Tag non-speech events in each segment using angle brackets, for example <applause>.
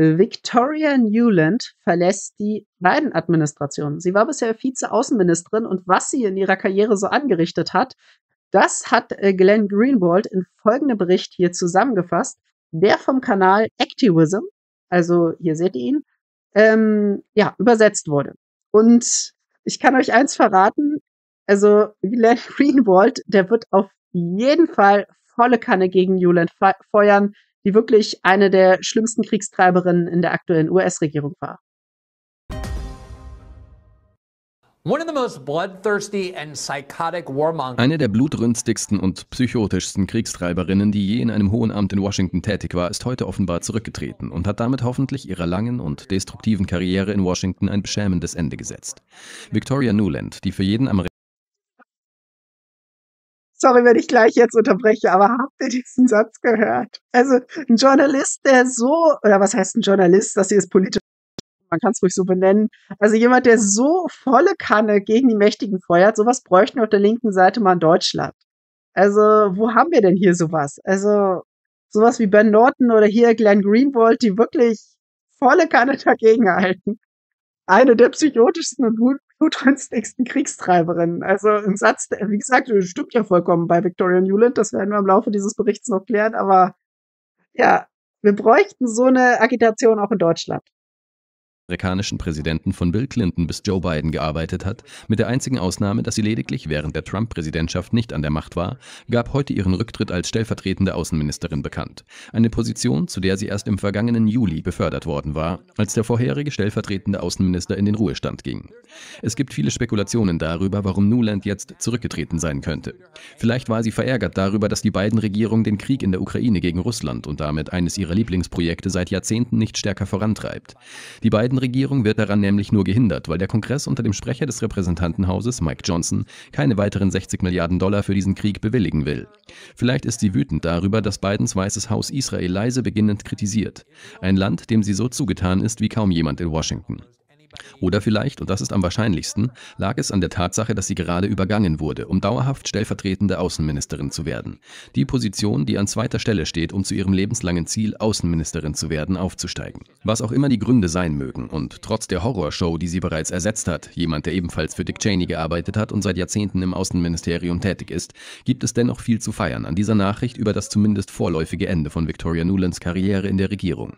Victoria Newland verlässt die Biden-Administration. Sie war bisher Vize-Außenministerin und was sie in ihrer Karriere so angerichtet hat, das hat äh, Glenn Greenwald in folgendem Bericht hier zusammengefasst, der vom Kanal Activism, also hier seht ihr ihn, ähm, ja, übersetzt wurde. Und ich kann euch eins verraten, also Glenn <laughs> Greenwald, der wird auf jeden Fall volle Kanne gegen Newland feuern die wirklich eine der schlimmsten Kriegstreiberinnen in der aktuellen US-Regierung war. Eine der blutrünstigsten und psychotischsten Kriegstreiberinnen, die je in einem hohen Amt in Washington tätig war, ist heute offenbar zurückgetreten und hat damit hoffentlich ihrer langen und destruktiven Karriere in Washington ein beschämendes Ende gesetzt. Victoria Newland, die für jeden Amerikaner sorry, wenn ich gleich jetzt unterbreche, aber habt ihr diesen Satz gehört? Also ein Journalist, der so, oder was heißt ein Journalist, dass sie es politisch man kann es ruhig so benennen. Also jemand, der so volle Kanne gegen die Mächtigen feuert, sowas bräuchten wir auf der linken Seite mal in Deutschland. Also, wo haben wir denn hier sowas? Also, sowas wie Ben Norton oder hier Glenn Greenwald, die wirklich volle Kanne dagegen halten. Eine der psychotischsten und blutrünstigsten Kriegstreiberin. Also ein Satz, wie gesagt, stimmt ja vollkommen bei Victoria Newland, das werden wir im Laufe dieses Berichts noch klären, aber ja, wir bräuchten so eine Agitation auch in Deutschland amerikanischen Präsidenten von Bill Clinton bis Joe Biden gearbeitet hat, mit der einzigen Ausnahme, dass sie lediglich während der Trump-Präsidentschaft nicht an der Macht war, gab heute ihren Rücktritt als stellvertretende Außenministerin bekannt. Eine Position, zu der sie erst im vergangenen Juli befördert worden war, als der vorherige stellvertretende Außenminister in den Ruhestand ging. Es gibt viele Spekulationen darüber, warum Newland jetzt zurückgetreten sein könnte. Vielleicht war sie verärgert darüber, dass die beiden Regierungen den Krieg in der Ukraine gegen Russland und damit eines ihrer Lieblingsprojekte seit Jahrzehnten nicht stärker vorantreibt. Die beiden aktuellen Regierung wird daran nämlich nur gehindert, weil der Kongress unter dem Sprecher des Repräsentantenhauses, Mike Johnson, keine weiteren 60 Milliarden Dollar für diesen Krieg bewilligen will. Vielleicht ist sie wütend darüber, dass Bidens Weißes Haus Israel leise beginnend kritisiert. Ein Land, dem sie so zugetan ist wie kaum jemand in Washington. Oder vielleicht, und das ist am wahrscheinlichsten, lag es an der Tatsache, dass sie gerade übergangen wurde, um dauerhaft stellvertretende Außenministerin zu werden. Die Position, die an zweiter Stelle steht, um zu ihrem lebenslangen Ziel, Außenministerin zu werden, aufzusteigen. Was auch immer die Gründe sein mögen, und trotz der Horrorshow, die sie bereits ersetzt hat, jemand, der ebenfalls für Dick Cheney gearbeitet hat und seit Jahrzehnten im Außenministerium tätig ist, gibt es dennoch viel zu feiern an dieser Nachricht über das zumindest vorläufige Ende von Victoria Nulands Karriere in der Regierung.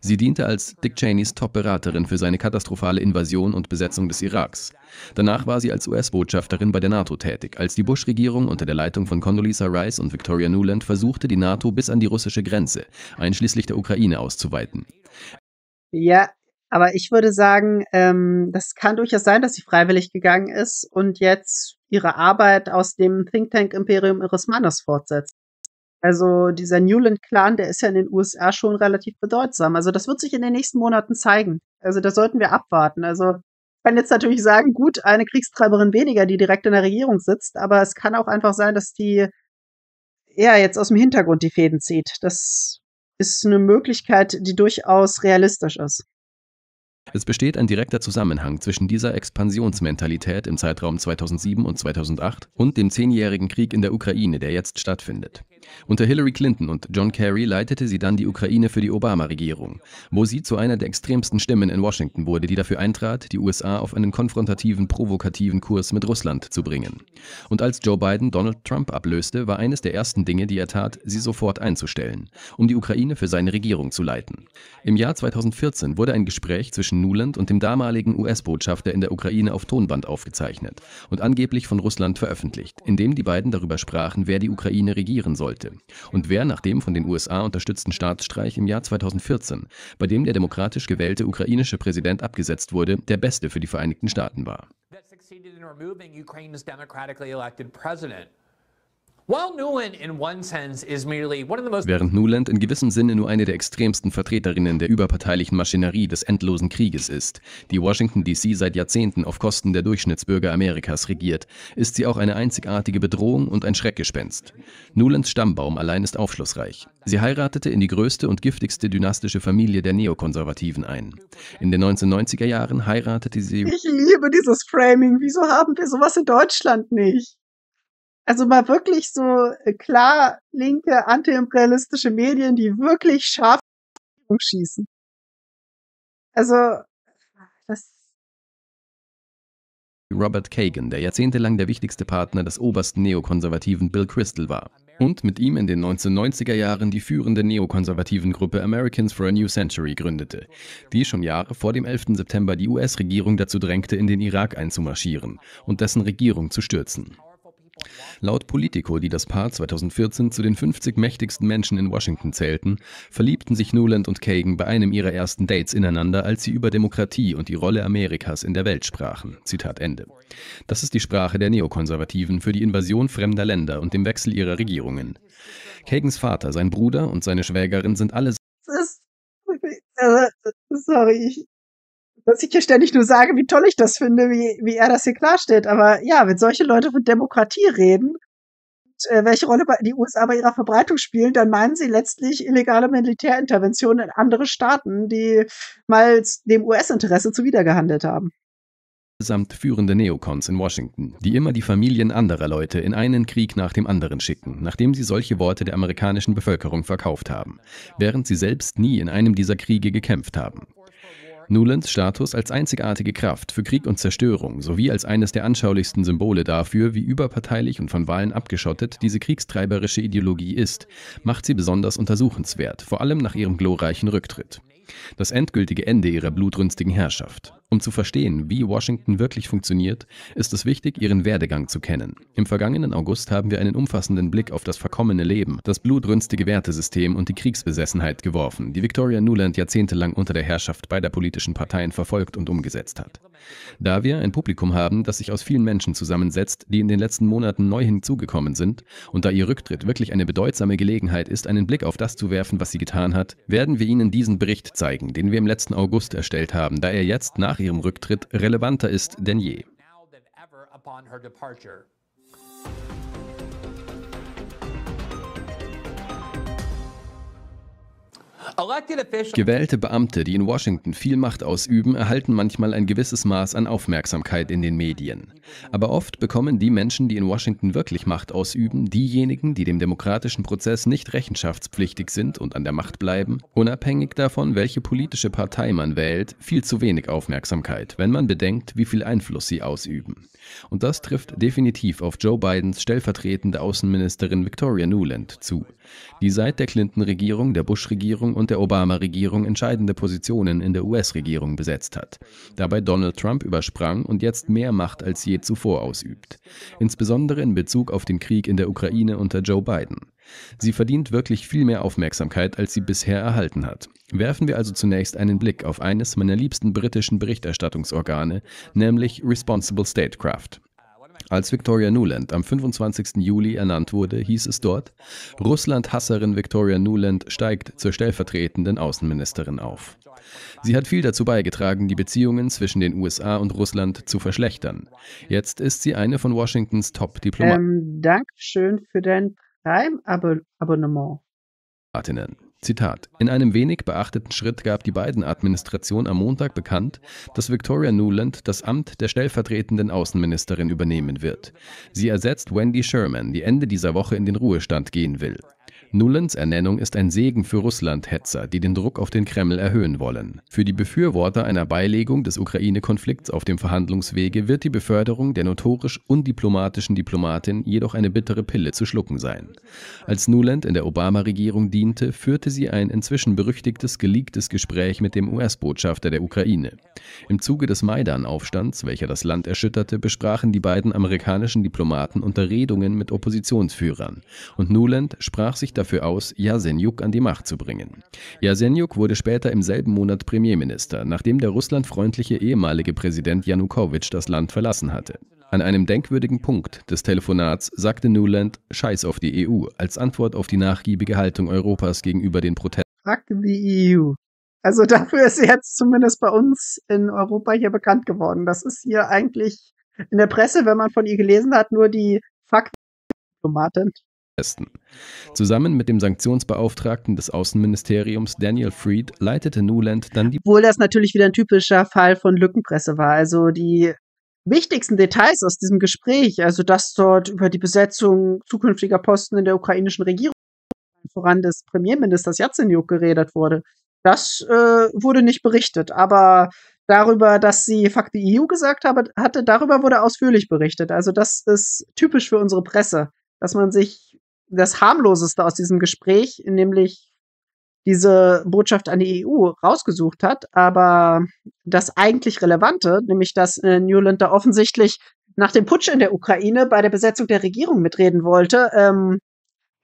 Sie diente als Dick Cheneys Top-Beraterin für seine katastrophale illegale Invasion und Besetzung des Iraks. Danach war sie als US-Botschafterin bei der NATO tätig, als die Bush-Regierung unter der Leitung von Condoleezza Rice und Victoria Nuland versuchte, die NATO bis an die russische Grenze, einschließlich der Ukraine, auszuweiten. Ja, aber ich würde sagen, ähm, das kann durchaus sein, dass sie freiwillig gegangen ist und jetzt ihre Arbeit aus dem Think Tank Imperium ihres Mannes fortsetzt. Also dieser Newland-Clan, der ist ja in den USA schon relativ bedeutsam. Also das wird sich in den nächsten Monaten zeigen. Also das sollten wir abwarten. Also ich kann jetzt natürlich sagen, gut, eine Kriegstreiberin weniger, die direkt in der Regierung sitzt, aber es kann auch einfach sein, dass die eher jetzt aus dem Hintergrund die Fäden zieht. Das ist eine Möglichkeit, die durchaus realistisch ist. Es besteht ein direkter Zusammenhang zwischen dieser Expansionsmentalität im Zeitraum 2007 und 2008 und dem zehnjährigen Krieg in der Ukraine, der jetzt stattfindet. Unter Hillary Clinton und John Kerry leitete sie dann die Ukraine für die Obama-Regierung, wo sie zu einer der extremsten Stimmen in Washington wurde, die dafür eintrat, die USA auf einen konfrontativen, provokativen Kurs mit Russland zu bringen. Und als Joe Biden Donald Trump ablöste, war eines der ersten Dinge, die er tat, sie sofort einzustellen, um die Ukraine für seine Regierung zu leiten. Im Jahr 2014 wurde ein Gespräch zwischen Nuland und dem damaligen US-Botschafter in der Ukraine auf Tonband aufgezeichnet und angeblich von Russland veröffentlicht, in dem die beiden darüber sprachen, wer die Ukraine regieren sollte und wer nach dem von den USA unterstützten Staatsstreich im Jahr 2014, bei dem der demokratisch gewählte ukrainische Präsident abgesetzt wurde, der beste für die Vereinigten Staaten war. That Während Newland in gewissem Sinne nur eine der extremsten Vertreterinnen der überparteilichen Maschinerie des endlosen Krieges ist, die Washington DC seit Jahrzehnten auf Kosten der Durchschnittsbürger Amerikas regiert, ist sie auch eine einzigartige Bedrohung und ein Schreckgespenst. Newlands Stammbaum allein ist aufschlussreich. Sie heiratete in die größte und giftigste dynastische Familie der Neokonservativen ein. In den 1990er Jahren heiratete sie... Ich liebe dieses Framing. Wieso haben wir sowas in Deutschland nicht? also mal wirklich so äh, klar linke, antiimperialistische Medien, die wirklich scharf schießen. Also, das. Robert Kagan, der jahrzehntelang der wichtigste Partner des obersten neokonservativen Bill Crystal war und mit ihm in den 1990er Jahren die führende neokonservativen Gruppe Americans for a New Century gründete, die schon Jahre vor dem 11. September die US-Regierung dazu drängte, in den Irak einzumarschieren und dessen Regierung zu stürzen. Laut Politico, die das Paar 2014 zu den 50 mächtigsten Menschen in Washington zählten, verliebten sich Newland und Kagan bei einem ihrer ersten Dates ineinander, als sie über Demokratie und die Rolle Amerikas in der Welt sprachen. Zitat Ende. Das ist die Sprache der Neokonservativen für die Invasion fremder Länder und dem Wechsel ihrer Regierungen. Kagans Vater, sein Bruder und seine Schwägerin sind alle. <laughs> Sorry, ich, dass ich hier ständig nur sage, wie toll ich das finde, wie, wie er das hier klarstellt. Aber ja, wenn solche Leute von Demokratie reden, und, äh, welche Rolle die USA bei ihrer Verbreitung spielen, dann meinen sie letztlich illegale Militärinterventionen in andere Staaten, die mal dem US-Interesse zuwidergehandelt haben samt führende Neokons in Washington, die immer die Familien anderer Leute in einen Krieg nach dem anderen schicken, nachdem sie solche Worte der amerikanischen Bevölkerung verkauft haben, während sie selbst nie in einem dieser Kriege gekämpft haben. Nulans Status als einzigartige Kraft für Krieg und Zerstörung sowie als eines der anschaulichsten Symbole dafür, wie überparteilich und von Wahlen abgeschottet diese kriegstreiberische Ideologie ist, macht sie besonders untersuchenswert, vor allem nach ihrem glorreichen Rücktritt. Das endgültige Ende ihrer blutrünstigen Herrschaft. Um zu verstehen, wie Washington wirklich funktioniert, ist es wichtig, ihren Werdegang zu kennen. Im vergangenen August haben wir einen umfassenden Blick auf das verkommene Leben, das blutrünstige Wertesystem und die Kriegsbesessenheit geworfen, die Victoria Nuland jahrzehntelang unter der Herrschaft beider politischen Parteien verfolgt und umgesetzt hat. Da wir ein Publikum haben, das sich aus vielen Menschen zusammensetzt, die in den letzten Monaten neu hinzugekommen sind, und da ihr Rücktritt wirklich eine bedeutsame Gelegenheit ist, einen Blick auf das zu werfen, was sie getan hat, werden wir Ihnen diesen Bericht zeigen, den wir im letzten August erstellt haben, da er jetzt nach ihrem Rücktritt relevanter ist denn je. Gewählte Beamte, die in Washington viel Macht ausüben, erhalten manchmal ein gewisses Maß an Aufmerksamkeit in den Medien. Aber oft bekommen die Menschen, die in Washington wirklich Macht ausüben, diejenigen, die dem demokratischen Prozess nicht rechenschaftspflichtig sind und an der Macht bleiben, unabhängig davon, welche politische Partei man wählt, viel zu wenig Aufmerksamkeit, wenn man bedenkt, wie viel Einfluss sie ausüben. Und das trifft definitiv auf Joe Bidens stellvertretende Außenministerin Victoria Nuland zu die seit der Clinton-Regierung, der Bush-Regierung und der Obama-Regierung entscheidende Positionen in der US-Regierung besetzt hat, dabei Donald Trump übersprang und jetzt mehr Macht als je zuvor ausübt, insbesondere in Bezug auf den Krieg in der Ukraine unter Joe Biden. Sie verdient wirklich viel mehr Aufmerksamkeit, als sie bisher erhalten hat. Werfen wir also zunächst einen Blick auf eines meiner liebsten britischen Berichterstattungsorgane, nämlich Responsible Statecraft. Als Victoria Nuland am 25. Juli ernannt wurde, hieß es dort, Russland-Hasserin Victoria Nuland steigt zur stellvertretenden Außenministerin auf. Sie hat viel dazu beigetragen, die Beziehungen zwischen den USA und Russland zu verschlechtern. Jetzt ist sie eine von Washingtons Top-Diplomaten. Ähm, Dankeschön für dein Prime-Abonnement. -Ab Zitat. In einem wenig beachteten Schritt gab die Biden-Administration am Montag bekannt, dass Victoria Nuland das Amt der stellvertretenden Außenministerin übernehmen wird. Sie ersetzt Wendy Sherman, die Ende dieser Woche in den Ruhestand gehen will. Nullens Ernennung ist ein Segen für Russland-Hetzer, die den Druck auf den Kreml erhöhen wollen. Für die Befürworter einer Beilegung des Ukraine-Konflikts auf dem Verhandlungswege wird die Beförderung der notorisch undiplomatischen Diplomatin jedoch eine bittere Pille zu schlucken sein. Als Nuland in der Obama-Regierung diente, führte sie ein inzwischen berüchtigtes geleaktes Gespräch mit dem US-Botschafter der Ukraine. Im Zuge des Maidan-Aufstands, welcher das Land erschütterte, besprachen die beiden amerikanischen Diplomaten Unterredungen mit Oppositionsführern und Nuland sprach sich dafür aus, Jasenjuk an die Macht zu bringen. Jasenjuk wurde später im selben Monat Premierminister, nachdem der russlandfreundliche ehemalige Präsident Janukowitsch das Land verlassen hatte. An einem denkwürdigen Punkt des Telefonats sagte Newland Scheiß auf die EU als Antwort auf die nachgiebige Haltung Europas gegenüber den Protesten. Fuck the EU. Also dafür ist sie jetzt zumindest bei uns in Europa hier bekannt geworden. Das ist hier eigentlich in der Presse, wenn man von ihr gelesen hat, nur die Fuck e Diplomatin. Westen. Zusammen mit dem Sanktionsbeauftragten des Außenministeriums Daniel Freed leitete Newland dann die. Obwohl das natürlich wieder ein typischer Fall von Lückenpresse war. Also die wichtigsten Details aus diesem Gespräch, also dass dort über die Besetzung zukünftiger Posten in der ukrainischen Regierung voran des Premierministers Yatsenyuk geredet wurde, das äh, wurde nicht berichtet. Aber darüber, dass sie Fakt die EU gesagt habe, hatte, darüber wurde ausführlich berichtet. Also das ist typisch für unsere Presse, dass man sich das harmloseste aus diesem Gespräch, nämlich diese Botschaft an die EU rausgesucht hat, aber das eigentlich Relevante, nämlich dass äh, Newland da offensichtlich nach dem Putsch in der Ukraine bei der Besetzung der Regierung mitreden wollte, ähm,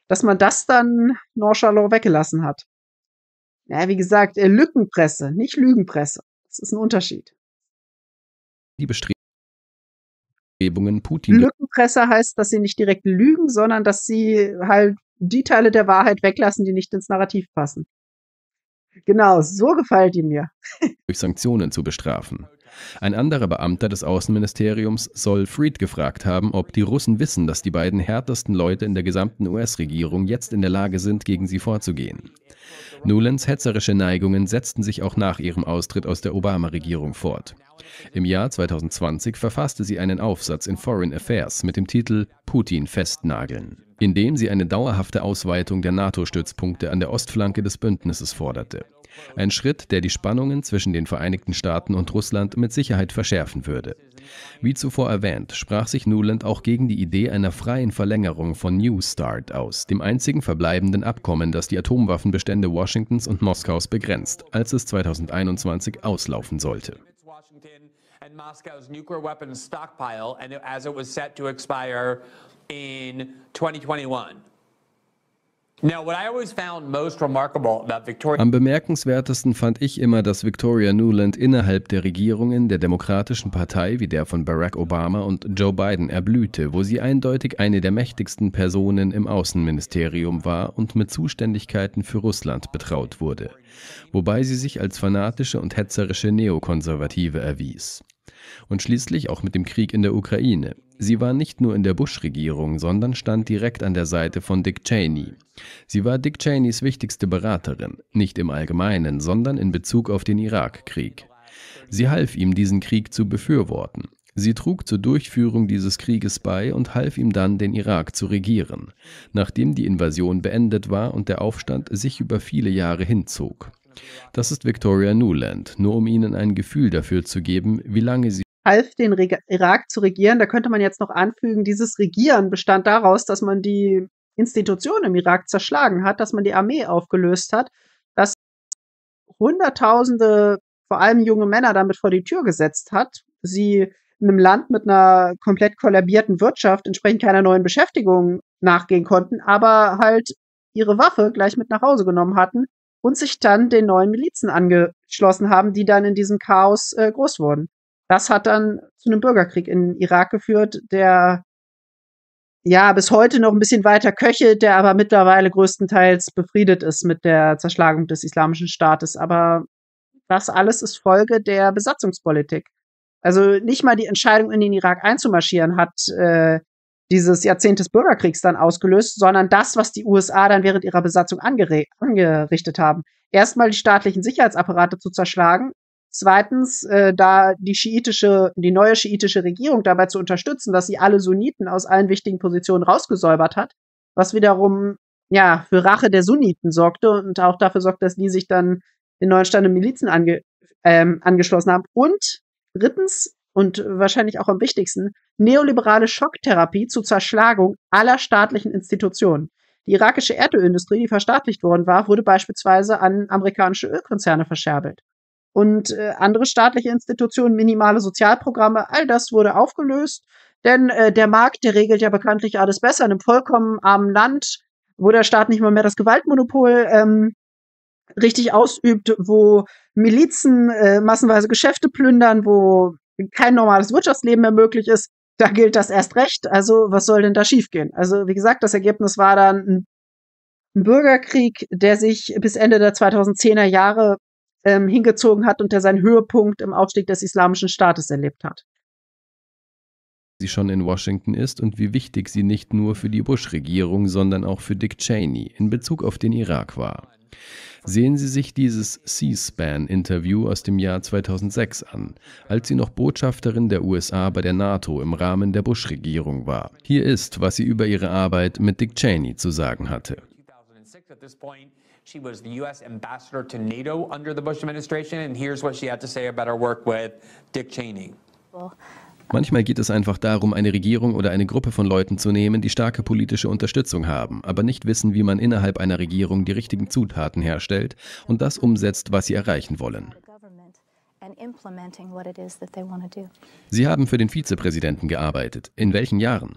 dass man das dann nonchalant weggelassen hat. Ja, wie gesagt, äh, Lückenpresse, nicht Lügenpresse. Das ist ein Unterschied. Die Bewegungen Putin. Lückenpresse heißt, dass sie nicht direkt lügen, sondern dass sie halt die Teile der Wahrheit weglassen, die nicht ins Narrativ passen. Genau, so gefällt die mir. Durch Sanktionen zu bestrafen. Ein anderer Beamter des Außenministeriums soll Fried gefragt haben, ob die Russen wissen, dass die beiden härtesten Leute in der gesamten US-Regierung jetzt in der Lage sind, gegen sie vorzugehen. Nolans hetzerische Neigungen setzten sich auch nach ihrem Austritt aus der Obama-Regierung fort. Im Jahr 2020 verfasste sie einen Aufsatz in Foreign Affairs mit dem Titel Putin festnageln, in dem sie eine dauerhafte Ausweitung der NATO-Stützpunkte an der Ostflanke des Bündnisses forderte. Ein Schritt, der die Spannungen zwischen den Vereinigten Staaten und Russland mit Sicherheit verschärfen würde. Wie zuvor erwähnt, sprach sich Nuland auch gegen die Idee einer freien Verlängerung von New START aus, dem einzigen verbleibenden Abkommen, das die Atomwaffenbestände Washingtons und Moskaus begrenzt, als es 2021 auslaufen sollte. in 2021. Am bemerkenswertesten fand ich immer, dass Victoria Nuland innerhalb der Regierungen der Demokratischen Partei wie der von Barack Obama und Joe Biden erblühte, wo sie eindeutig eine der mächtigsten Personen im Außenministerium war und mit Zuständigkeiten für Russland betraut wurde, wobei sie sich als fanatische und hetzerische Neokonservative erwies. Und schließlich auch mit dem Krieg in der Ukraine. Sie war nicht nur in der Bush-Regierung, sondern stand direkt an der Seite von Dick Cheney. Sie war Dick Cheneys wichtigste Beraterin, nicht im Allgemeinen, sondern in Bezug auf den Irakkrieg. Sie half ihm, diesen Krieg zu befürworten. Sie trug zur Durchführung dieses Krieges bei und half ihm dann, den Irak zu regieren, nachdem die Invasion beendet war und der Aufstand sich über viele Jahre hinzog. Das ist Victoria Nuland, nur um Ihnen ein Gefühl dafür zu geben, wie lange sie half, den Re Irak zu regieren. Da könnte man jetzt noch anfügen, dieses Regieren bestand daraus, dass man die Institutionen im Irak zerschlagen hat, dass man die Armee aufgelöst hat, dass Hunderttausende, vor allem junge Männer, damit vor die Tür gesetzt hat, sie in einem Land mit einer komplett kollabierten Wirtschaft entsprechend keiner neuen Beschäftigung nachgehen konnten, aber halt ihre Waffe gleich mit nach Hause genommen hatten und sich dann den neuen Milizen angeschlossen haben, die dann in diesem Chaos äh, groß wurden. Das hat dann zu einem Bürgerkrieg in Irak geführt, der ja bis heute noch ein bisschen weiter köchelt, der aber mittlerweile größtenteils befriedet ist mit der Zerschlagung des Islamischen Staates. Aber das alles ist Folge der Besatzungspolitik. Also nicht mal die Entscheidung, in den Irak einzumarschieren, hat äh, dieses Jahrzehnt des Bürgerkriegs dann ausgelöst, sondern das, was die USA dann während ihrer Besatzung angerichtet haben. Erstmal die staatlichen Sicherheitsapparate zu zerschlagen, zweitens äh, da die schiitische, die neue schiitische Regierung dabei zu unterstützen, dass sie alle Sunniten aus allen wichtigen Positionen rausgesäubert hat, was wiederum ja für Rache der Sunniten sorgte und auch dafür sorgte, dass die sich dann den neuen Stand der Milizen ange, ähm, angeschlossen haben. Und drittens und wahrscheinlich auch am wichtigsten, neoliberale Schocktherapie zur Zerschlagung aller staatlichen Institutionen. Die irakische Erdölindustrie, die verstaatlicht worden war, wurde beispielsweise an amerikanische Ölkonzerne verscherbelt. Und äh, andere staatliche Institutionen, minimale Sozialprogramme, all das wurde aufgelöst. Denn äh, der Markt, der regelt ja bekanntlich alles besser. In einem vollkommen armen Land, wo der Staat nicht mal mehr das Gewaltmonopol ähm, richtig ausübt, wo Milizen äh, massenweise Geschäfte plündern, wo kein normales Wirtschaftsleben mehr möglich ist, da gilt das erst recht. Also was soll denn da schiefgehen? Also wie gesagt, das Ergebnis war dann ein, ein Bürgerkrieg, der sich bis Ende der 2010er Jahre ähm, hingezogen hat und der seinen Höhepunkt im Aufstieg des Islamischen Staates erlebt hat. Sie schon in Washington ist und wie wichtig sie nicht nur für die Bush-Regierung, sondern auch für Dick Cheney in Bezug auf den Irak war. Sehen Sie sich dieses C-SPAN-Interview aus dem Jahr 2006 an, als sie noch Botschafterin der USA bei der NATO im Rahmen der Bush-Regierung war. Hier ist, was sie über ihre Arbeit mit Dick Cheney zu sagen hatte. She was the U.S. ambassador to NATO under the Bush administration, and here's what she had to say about her work with Dick Cheney. Well, Manchmal geht es einfach darum, eine Regierung oder eine Gruppe von Leuten zu nehmen, die starke politische Unterstützung haben, aber nicht wissen, wie man innerhalb einer Regierung die richtigen Zutaten herstellt und das umsetzt, was sie erreichen wollen. Sie haben für den Vizepräsidenten gearbeitet. In welchen Jahren?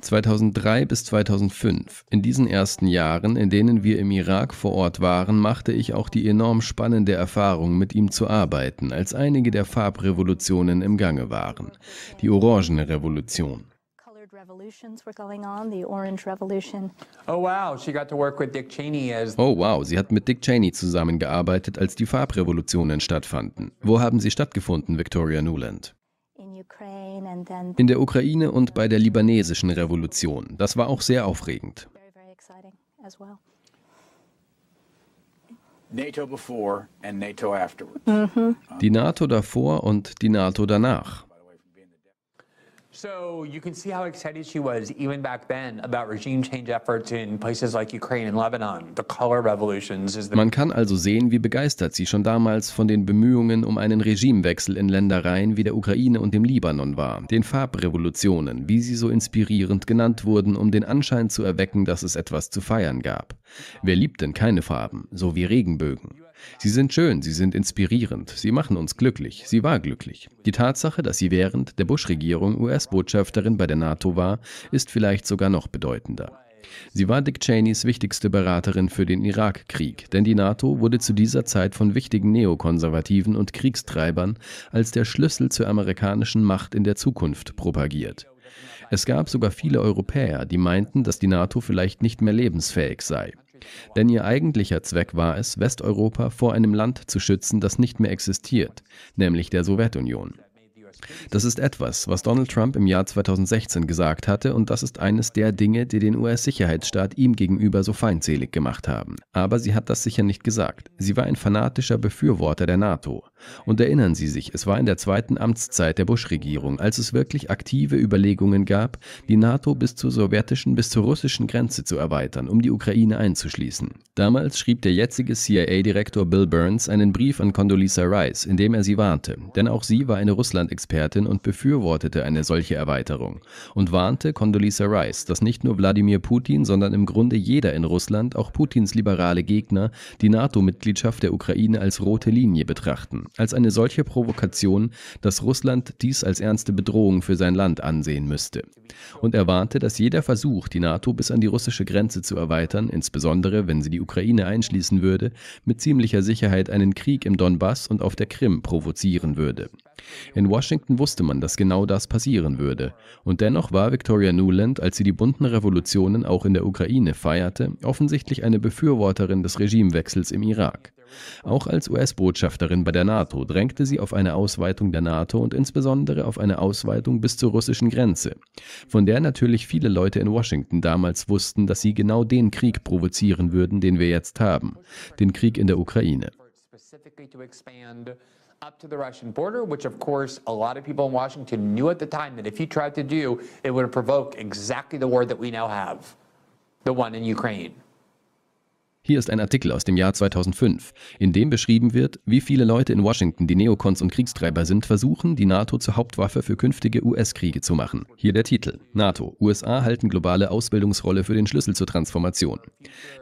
2003 bis 2005. In diesen ersten Jahren, in denen wir im Irak vor Ort waren, machte ich auch die enorm spannende Erfahrung, mit ihm zu arbeiten, als einige der Farbrevolutionen im Gange waren. Die Orangene Revolution. Oh, oh wow, sie hat mit Dick Cheney zusammengearbeitet, als die Farbrevolutionen stattfanden. Wo haben sie stattgefunden, Victoria Nuland? in der Ukraine und bei der libanesischen Revolution. Das war auch sehr aufregend. Mm-hmm. Die NATO davor und die NATO danach. So you can see how excited she was even back then about regime change efforts in places like Ukraine and Lebanon. The color revolutions is the Man kann also sehen, wie begeistert sie schon damals von den Bemühungen um einen Regimewechsel in Ländereien wie der Ukraine und dem Libanon war, den Farbrevolutionen, wie sie so inspirierend genannt wurden, um den Anschein zu erwecken, dass es etwas zu feiern gab. Wer liebt denn keine Farben, so wie Regenbögen? Sie sind schön, sie sind inspirierend, sie machen uns glücklich, sie war glücklich. Die Tatsache, dass sie während der Bush-Regierung US-Botschafterin bei der NATO war, ist vielleicht sogar noch bedeutender. Sie war Dick Cheneys wichtigste Beraterin für den Irakkrieg, denn die NATO wurde zu dieser Zeit von wichtigen Neokonservativen und Kriegstreibern als der Schlüssel zur amerikanischen Macht in der Zukunft propagiert. Es gab sogar viele Europäer, die meinten, dass die NATO vielleicht nicht mehr lebensfähig sei. Denn ihr eigentlicher Zweck war es, Westeuropa vor einem Land zu schützen, das nicht mehr existiert, nämlich der Sowjetunion. Das ist etwas, was Donald Trump im Jahr 2016 gesagt hatte und das ist eines der Dinge, die den US-Sicherheitsstaat ihm gegenüber so feindselig gemacht haben. Aber sie hat das sicher nicht gesagt. Sie war ein fanatischer Befürworter der NATO. Und erinnern Sie sich, es war in der zweiten Amtszeit der Bush-Regierung, als es wirklich aktive Überlegungen gab, die NATO bis zur sowjetischen, bis zur russischen Grenze zu erweitern, um die Ukraine einzuschließen. Damals schrieb der jetzige CIA-Direktor Bill Burns einen Brief an Condoleezza Rice, in dem er sie warnte, denn auch sie war eine Russland-Expertin Expertin und befürwortete eine solche Erweiterung und warnte Condoleezza Rice, dass nicht nur Wladimir Putin, sondern im Grunde jeder in Russland, auch Putins liberale Gegner, die NATO-Mitgliedschaft der Ukraine als rote Linie betrachten, als eine solche Provokation, dass Russland dies als ernste Bedrohung für sein Land ansehen müsste. Und er warnte, dass jeder Versuch, die NATO bis an die russische Grenze zu erweitern, insbesondere wenn sie die Ukraine einschließen würde, mit ziemlicher Sicherheit einen Krieg im Donbass und auf der Krim provozieren würde. In Washington Washington wusste man, dass genau das passieren würde, und dennoch war Victoria Nuland, als sie die bunten Revolutionen auch in der Ukraine feierte, offensichtlich eine Befürworterin des Regimewechsels im Irak. Auch als US-Botschafterin bei der NATO drängte sie auf eine Ausweitung der NATO und insbesondere auf eine Ausweitung bis zur russischen Grenze, von der natürlich viele Leute in Washington damals wussten, dass sie genau den Krieg provozieren würden, den wir jetzt haben, den Krieg in der Ukraine. up to the Russian border, which, of course, a lot of people in Washington knew at the time that if he tried to do, it would provoke exactly the war that we now have, the one in Ukraine. Hier ist ein Artikel aus dem Jahr 2005, in dem beschrieben wird, wie viele Leute in Washington, die Neokons und Kriegstreiber sind, versuchen, die NATO zur Hauptwaffe für künftige US-Kriege zu machen. Hier der Titel. NATO. USA halten globale Ausbildungsrolle für den Schlüssel zur Transformation.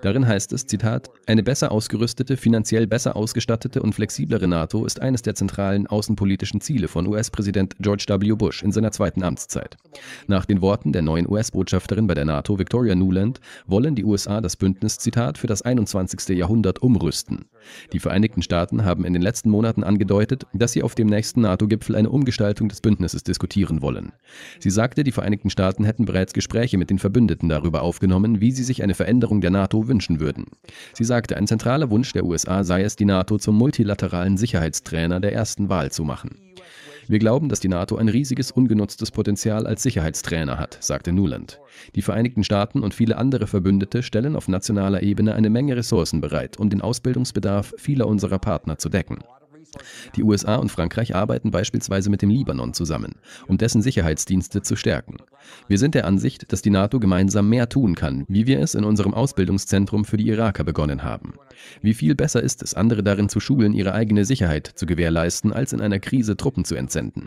Darin heißt es, Zitat, eine besser ausgerüstete, finanziell besser ausgestattete und flexiblere NATO ist eines der zentralen außenpolitischen Ziele von US-Präsident George W. Bush in seiner zweiten Amtszeit. Nach den Worten der neuen US-Botschafterin bei der NATO, Victoria Nuland, wollen die USA das Bündnis, Zitat, für das 21. Jahrhundert umrüsten. Die Vereinigten Staaten haben in den letzten Monaten angedeutet, dass sie auf dem nächsten NATO-Gipfel eine Umgestaltung des Bündnisses diskutieren wollen. Sie sagte, die Vereinigten Staaten hätten bereits Gespräche mit den Verbündeten darüber aufgenommen, wie sie sich eine Veränderung der NATO wünschen würden. Sie sagte, ein zentraler Wunsch der USA sei es, die NATO zum multilateralen Sicherheitstrainer der ersten Wahl zu machen. Wir glauben, dass die NATO ein riesiges ungenutztes Potenzial als Sicherheitstrainer hat, sagte Nuland. Die Vereinigten Staaten und viele andere Verbündete stellen auf nationaler Ebene eine Menge Ressourcen bereit, um den Ausbildungsbedarf vieler unserer Partner zu decken. Die USA und Frankreich arbeiten beispielsweise mit dem Libanon zusammen, um dessen Sicherheitsdienste zu stärken. Wir sind der Ansicht, dass die NATO gemeinsam mehr tun kann, wie wir es in unserem Ausbildungszentrum für die Iraker begonnen haben. Wie viel besser ist es, andere darin zu schulen, ihre eigene Sicherheit zu gewährleisten, als in einer Krise Truppen zu entsenden.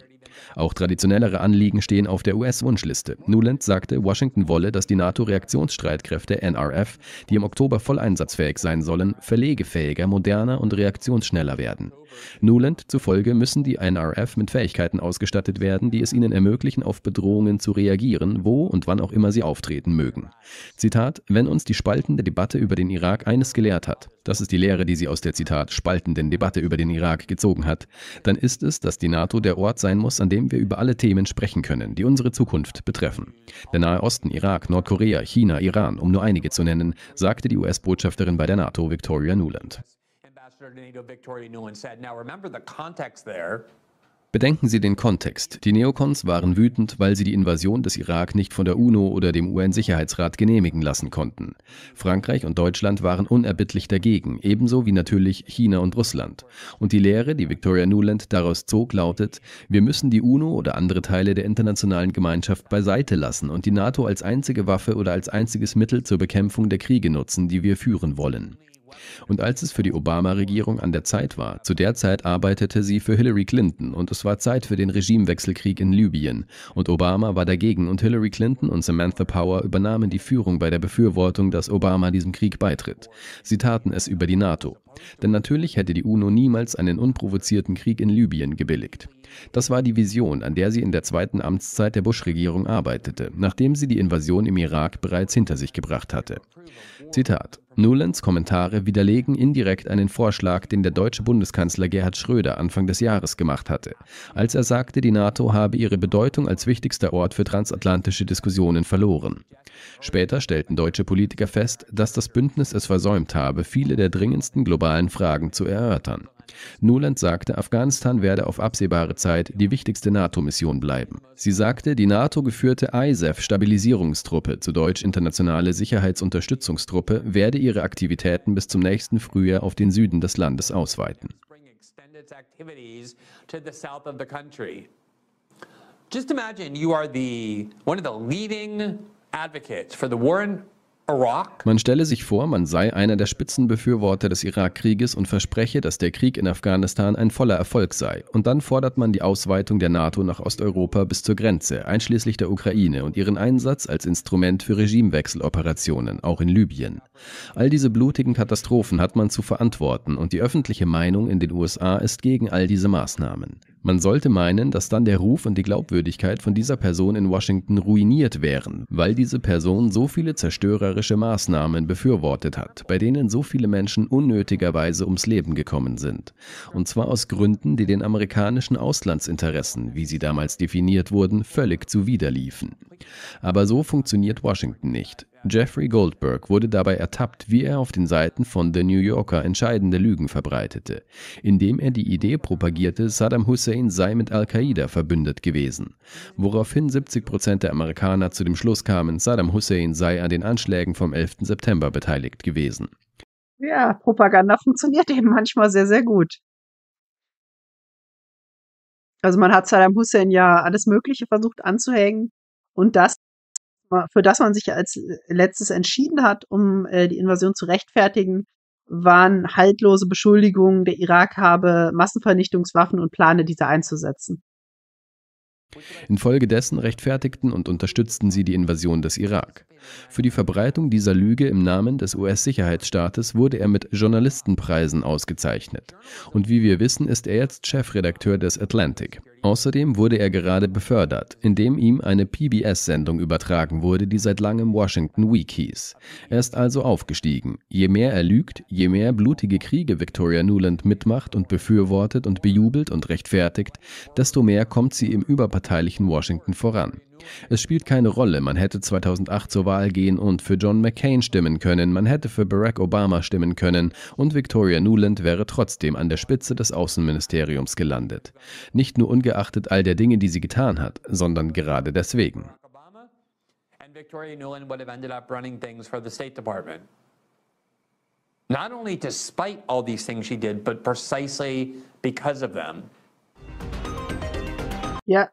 Auch traditionellere Anliegen stehen auf der US-Wunschliste. Nuland sagte, Washington wolle, dass die NATO-Reaktionsstreitkräfte NRF, die im Oktober voll einsatzfähig sein sollen, verlegefähiger, moderner und reaktionsschneller werden. Nuland zufolge müssen die NRF mit Fähigkeiten ausgestattet werden, die es ihnen ermöglichen, auf Bedrohungen zu reagieren, wo und wann auch immer sie auftreten mögen. Zitat, wenn uns die spaltende Debatte über den Irak eines gelehrt hat, das ist die Lehre, die sie aus der Zitat spaltenden Debatte über den Irak gezogen hat, dann ist es, dass die NATO der Ort sein muss, an an dem wir über alle Themen sprechen können, die unsere Zukunft betreffen. Der Nahe Osten, Irak, Nordkorea, China, Iran, um nur einige zu nennen, sagte die US-Botschafterin bei der NATO Victoria Nuland. Ambassador NATO Victoria Nuland said, now remember the context there. Bedenken Sie den Kontext. Die Neokons waren wütend, weil sie die Invasion des Irak nicht von der UNO oder dem UN-Sicherheitsrat genehmigen lassen konnten. Frankreich und Deutschland waren unerbittlich dagegen, ebenso wie natürlich China und Russland. Und die Lehre, die Victoria Nuland daraus zog, lautet, wir müssen die UNO oder andere Teile der internationalen Gemeinschaft beiseite lassen und die NATO als einzige Waffe oder als einziges Mittel zur Bekämpfung der Kriege nutzen, die wir führen wollen. Und als es für die Obama-Regierung an der Zeit war, zu der Zeit arbeitete sie für Hillary Clinton und es war Zeit für den Regimewechselkrieg in Libyen. Und Obama war dagegen und Hillary Clinton und Samantha Power übernahmen die Führung bei der Befürwortung, dass Obama diesem Krieg beitritt. Sie taten es über die NATO. Denn natürlich hätte die UNO niemals einen unprovozierten Krieg in Libyen gebilligt. Das war die Vision, an der sie in der zweiten Amtszeit der Bush-Regierung arbeitete, nachdem sie die Invasion im Irak bereits hinter sich gebracht hatte. Zitat. Nulands Kommentare widerlegen indirekt einen Vorschlag, den der deutsche Bundeskanzler Gerhard Schröder Anfang des Jahres gemacht hatte, als er sagte, die NATO habe ihre Bedeutung als wichtigster Ort für transatlantische Diskussionen verloren. Später stellten deutsche Politiker fest, dass das Bündnis es versäumt habe, viele der dringendsten globalen globalen Fragen zu erörtern. Nuland sagte, Afghanistan werde auf absehbare Zeit die wichtigste NATO-Mission bleiben. Sie sagte, die NATO-geführte ISAF-Stabilisierungstruppe, e zu Deutsch Internationale Sicherheitsunterstützungstruppe, werde ihre Aktivitäten bis zum nächsten Frühjahr auf den Süden des Landes ausweiten. Just imagine you are the one of the leading advocates for the war in man stelle sich vor, man sei einer der Spitzenbefürworter des Irakkrieges und verspreche, dass der Krieg in Afghanistan ein voller Erfolg sei. Und dann fordert man die Ausweitung der NATO nach Osteuropa bis zur Grenze, einschließlich der Ukraine und ihren Einsatz als Instrument für Regimewechseloperationen, auch in Libyen. All diese blutigen Katastrophen hat man zu verantworten und die öffentliche Meinung in den USA ist gegen all diese Maßnahmen. Man sollte meinen, dass dann der Ruf und die Glaubwürdigkeit von dieser Person in Washington ruiniert wären, weil diese Person so viele zerstörerische Maßnahmen befürwortet hat, bei denen so viele Menschen unnötigerweise ums Leben gekommen sind. Und zwar aus Gründen, die den amerikanischen Auslandsinteressen, wie sie damals definiert wurden, völlig zuwiderliefen. Aber so funktioniert Washington nicht. Jeffrey Goldberg wurde dabei ertappt, wie er auf den Seiten von The New Yorker entscheidende Lügen verbreitete, indem er die Idee propagierte, Saddam Hussein sei mit Al-Qaida verbündet gewesen, woraufhin 70 Prozent der Amerikaner zu dem Schluss kamen, Saddam Hussein sei an den Anschlägen vom 11. September beteiligt gewesen. Ja, Propaganda funktioniert eben manchmal sehr, sehr gut. Also man hat Saddam Hussein ja alles Mögliche versucht anzuhängen und das für das man sich als letztes entschieden hat, um äh, die Invasion zu rechtfertigen, waren haltlose Beschuldigungen, der Irak habe Massenvernichtungswaffen und plane, diese einzusetzen. Infolgedessen rechtfertigten und unterstützten sie die Invasion des Irak. Für die Verbreitung dieser Lüge im Namen des US-Sicherheitsstaates wurde er mit Journalistenpreisen ausgezeichnet. Und wie wir wissen, ist er jetzt Chefredakteur des Atlantic. Außerdem wurde er gerade befördert, indem ihm eine PBS-Sendung übertragen wurde, die seit langem Washington Week hieß. Er ist also aufgestiegen. Je mehr er lügt, je mehr blutige Kriege Victoria Nuland mitmacht und befürwortet und bejubelt und rechtfertigt, desto mehr kommt sie im überparteilichen Washington voran. Es spielt keine Rolle, man hätte 2008 zur Wahl gehen und für John McCain stimmen können, man hätte für Barack Obama stimmen können und Victoria Nuland wäre trotzdem an der Spitze des Außenministeriums gelandet. Nicht nur ungeachtet all der Dinge, die sie getan hat, sondern gerade deswegen. Not only despite all these things she did, but precisely because of them. Ja,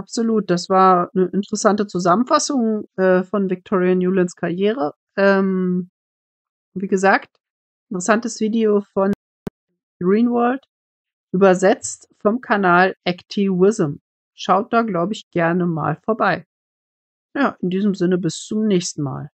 Absolut, das war eine interessante Zusammenfassung äh, von Victoria Newlands Karriere. Ähm, wie gesagt, interessantes Video von Greenwald, übersetzt vom Kanal Activism. Schaut da, glaube ich, gerne mal vorbei. Ja, in diesem Sinne bis zum nächsten Mal.